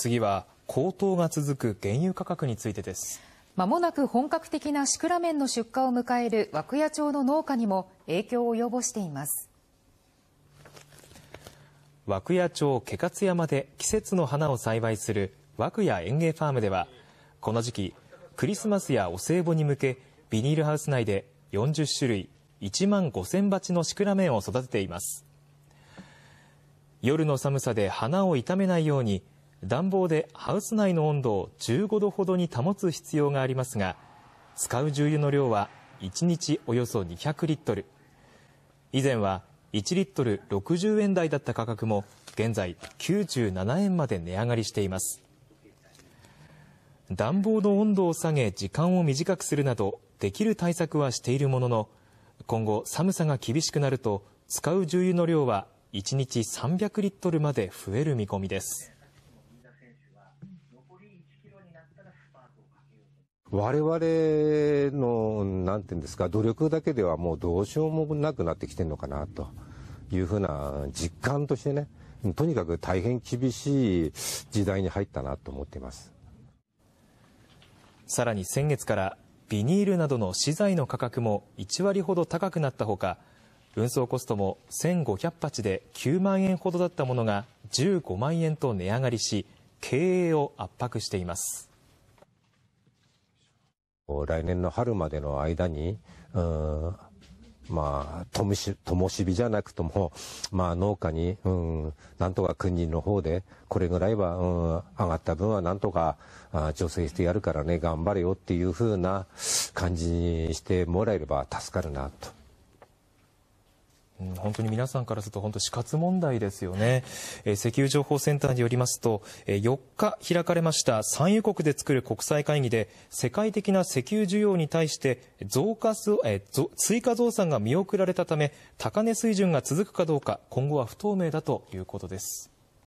次は高騰が続く原油価格についてです。まもなく本格的なシクラメンの出荷を迎える涌谷町の農家にも影響を及ぼしています。涌谷町毛勝山で季節の花を栽培する涌谷園芸ファームでは、この時期、クリスマスやお歳暮に向け、ビニールハウス内で40種類1万5000鉢のシクラメンを育てています。夜の寒さで花を傷めないように、暖房でハウス内の温度を15度ほどに保つ必要がありますが、使う重油の量は1日およそ200リットル。以前は1リットル60円台だった価格も、現在97円まで値上がりしています。暖房の温度を下げ時間を短くするなど、できる対策はしているものの、今後寒さが厳しくなると、使う重油の量は1日300リットルまで増える見込みです。我々の、なんていうんですか、努力だけではもうどうしようもなくなってきてるのかなというふうな実感としてね、とにかく大変厳しい時代に入ったなと思っています。さらに先月からビニールなどの資材の価格も1割ほど高くなったほか、運送コストも1500鉢で9万円ほどだったものが15万円と値上がりし、経営を圧迫しています。来年の春までの間に、うん、まあ、ともし、ともしびじゃなくとも、まあ、農家に、うん、なんとか国の方で、これぐらいは、うん、上がった分はなんとか、あ助成してやるからね、頑張れよっていうふうな感じにしてもらえれば助かるなと。本当に皆さんからすると本当死活問題ですよね、えー、石油情報センターによりますと、えー、4日開かれました産油国で作る国際会議で世界的な石油需要に対して増加す、えー、追加増産が見送られたため高値水準が続くかどうか今後は不透明だということです。